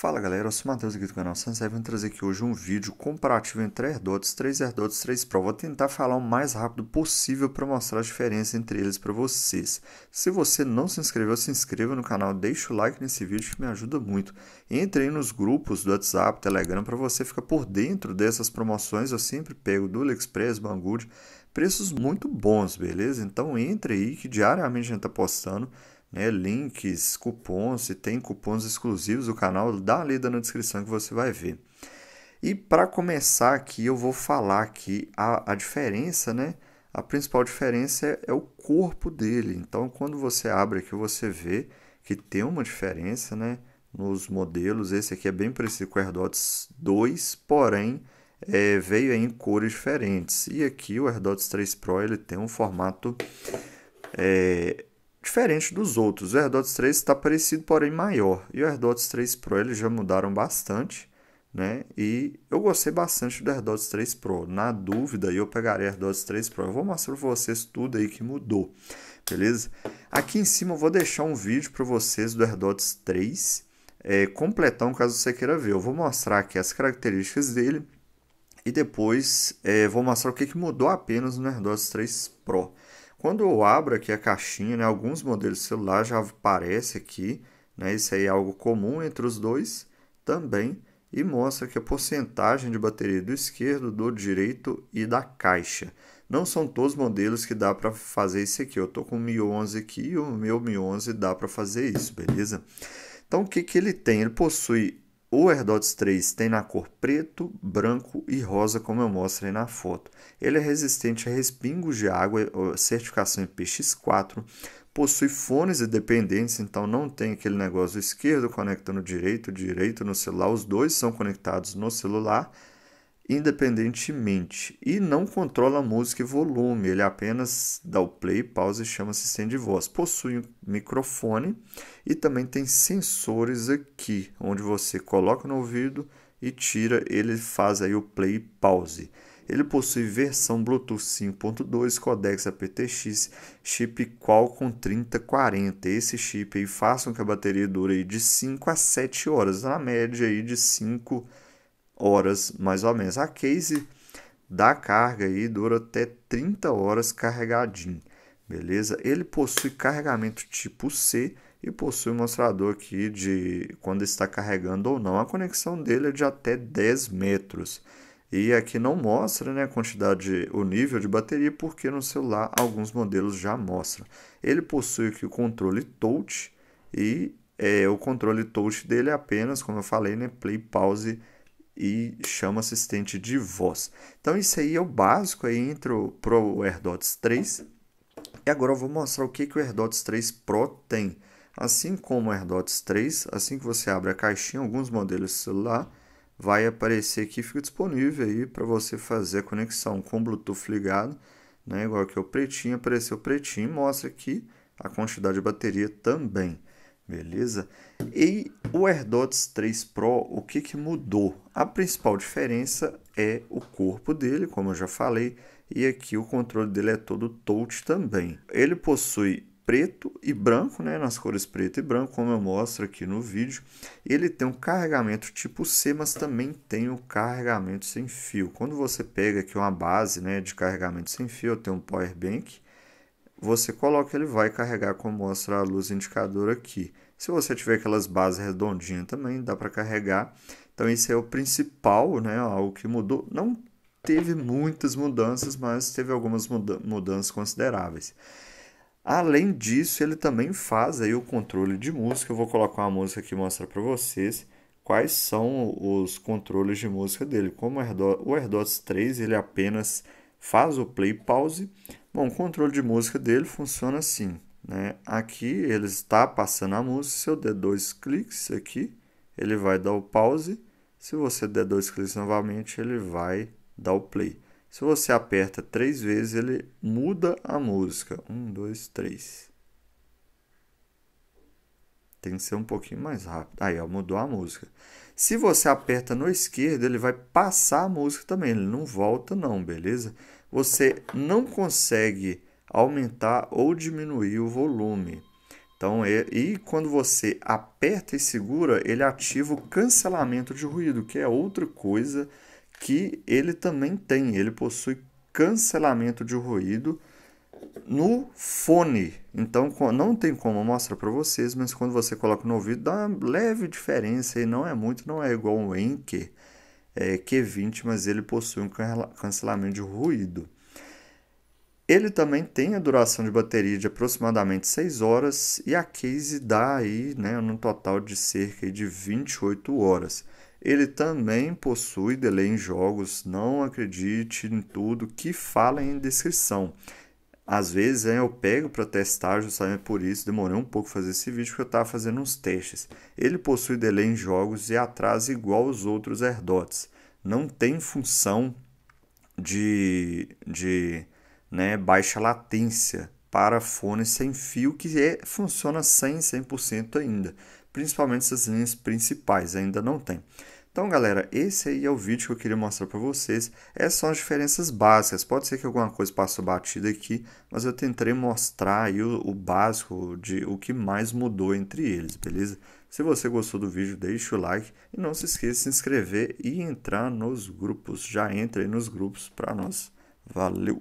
Fala galera, eu sou o Matheus aqui do canal Sunset, vim trazer aqui hoje um vídeo comparativo entre AirDots 3 e AirDots 3 Pro. Vou tentar falar o mais rápido possível para mostrar a diferença entre eles para vocês. Se você não se inscreveu, se inscreva no canal, deixa o like nesse vídeo que me ajuda muito. Entre aí nos grupos do WhatsApp, Telegram, para você ficar por dentro dessas promoções. Eu sempre pego do AliExpress, Banggood, preços muito bons, beleza? Então entre aí que diariamente a gente está postando né, links, cupons, se tem cupons exclusivos do canal, dá uma lida na descrição que você vai ver. E para começar aqui, eu vou falar aqui a, a diferença, né? A principal diferença é, é o corpo dele. Então, quando você abre aqui, você vê que tem uma diferença, né? Nos modelos, esse aqui é bem parecido com o AirDots 2, porém é, veio em cores diferentes. E aqui o AirDots 3 Pro ele tem um formato é, diferente dos outros. O AirDots 3 está parecido, porém maior. E o AirDots 3 Pro eles já mudaram bastante, né? E eu gostei bastante do AirDots 3 Pro. Na dúvida, eu pegarei AirDots 3 Pro. Eu vou mostrar para vocês tudo aí que mudou, beleza? Aqui em cima eu vou deixar um vídeo para vocês do AirDots 3 é, completão, caso você queira ver. Eu vou mostrar aqui as características dele e depois é, vou mostrar o que, que mudou apenas no AirDots 3 Pro. Quando eu abro aqui a caixinha, né, alguns modelos de celular já aparece aqui, né, isso aí é algo comum entre os dois também, e mostra que a porcentagem de bateria do esquerdo, do direito e da caixa. Não são todos modelos que dá para fazer isso aqui. Eu estou com o Mi 11 aqui e o meu Mi 11 dá para fazer isso, beleza? Então, o que, que ele tem? Ele possui o AirDots 3 tem na cor preto, branco e rosa, como eu mostrei na foto. Ele é resistente a respingos de água, é, certificação IPX4, possui fones independentes, então não tem aquele negócio esquerdo conectando direito, direito no celular, os dois são conectados no celular independentemente e não controla música e volume, ele apenas dá o play, pausa e chama-se de voz. Possui um microfone e também tem sensores aqui, onde você coloca no ouvido e tira, ele faz aí o play e pause. Ele possui versão Bluetooth 5.2, codex aptX, chip Qualcomm 3040. Esse chip aí faça com que a bateria dure de 5 a 7 horas, na média aí de 5 horas horas, mais ou menos. A case da carga aí dura até 30 horas carregadinho, beleza? Ele possui carregamento tipo C e possui um mostrador aqui de quando está carregando ou não. A conexão dele é de até 10 metros. E aqui não mostra né, a quantidade, o nível de bateria, porque no celular alguns modelos já mostram. Ele possui aqui o controle touch e é, o controle touch dele é apenas, como eu falei, né, play, pause e chama assistente de voz. Então isso aí é o básico, aí entro para o AirDots 3. E agora eu vou mostrar o que, que o AirDots 3 Pro tem. Assim como o AirDots 3, assim que você abre a caixinha, alguns modelos de celular, vai aparecer aqui, fica disponível aí para você fazer a conexão com o Bluetooth ligado, né? igual que o pretinho, apareceu o pretinho, mostra aqui a quantidade de bateria também. Beleza? E o AirDots 3 Pro, o que, que mudou? A principal diferença é o corpo dele, como eu já falei, e aqui o controle dele é todo touch também. Ele possui preto e branco, né, nas cores preto e branco, como eu mostro aqui no vídeo. Ele tem um carregamento tipo C, mas também tem o um carregamento sem fio. Quando você pega aqui uma base, né, de carregamento sem fio, tem um power bank você coloca, ele vai carregar como mostra a luz indicadora aqui. Se você tiver aquelas bases redondinhas também, dá para carregar. Então, esse é o principal, né? Algo que mudou. Não teve muitas mudanças, mas teve algumas muda mudanças consideráveis. Além disso, ele também faz aí o controle de música. Eu vou colocar uma música aqui e mostrar para vocês quais são os controles de música dele. Como o AirDots 3, ele apenas faz o play pause. Bom, o controle de música dele funciona assim. Né? Aqui ele está passando a música. Se eu der dois cliques aqui, ele vai dar o pause. Se você der dois cliques novamente, ele vai dar o play. Se você aperta três vezes, ele muda a música. Um, dois, três. Tem que ser um pouquinho mais rápido. Aí, ó, mudou a música. Se você aperta no esquerdo, ele vai passar a música também, ele não volta não, beleza? Você não consegue aumentar ou diminuir o volume. Então, e, e quando você aperta e segura, ele ativa o cancelamento de ruído, que é outra coisa que ele também tem. Ele possui cancelamento de ruído no fone. Então, não tem como mostrar para vocês, mas quando você coloca no ouvido, dá uma leve diferença e não é muito, não é igual o Enke é, Q20, mas ele possui um cancelamento de ruído. Ele também tem a duração de bateria de aproximadamente 6 horas e a case dá aí, né, total de cerca de 28 horas. Ele também possui delay em jogos, não acredite em tudo que fala em descrição. Às vezes hein, eu pego para testar, justamente por isso demorei um pouco fazer esse vídeo, porque eu estava fazendo uns testes. Ele possui delay em jogos e atrasa igual os outros AirDots. Não tem função de, de né, baixa latência para fone sem fio, que é, funciona 100%, 100% ainda. Principalmente essas linhas principais, ainda não tem. Então, galera, esse aí é o vídeo que eu queria mostrar para vocês. Essas é são as diferenças básicas. Pode ser que alguma coisa passou batida aqui, mas eu tentei mostrar aí o, o básico de o que mais mudou entre eles, beleza? Se você gostou do vídeo, deixa o like e não se esqueça de se inscrever e entrar nos grupos. Já entra aí nos grupos para nós. Valeu!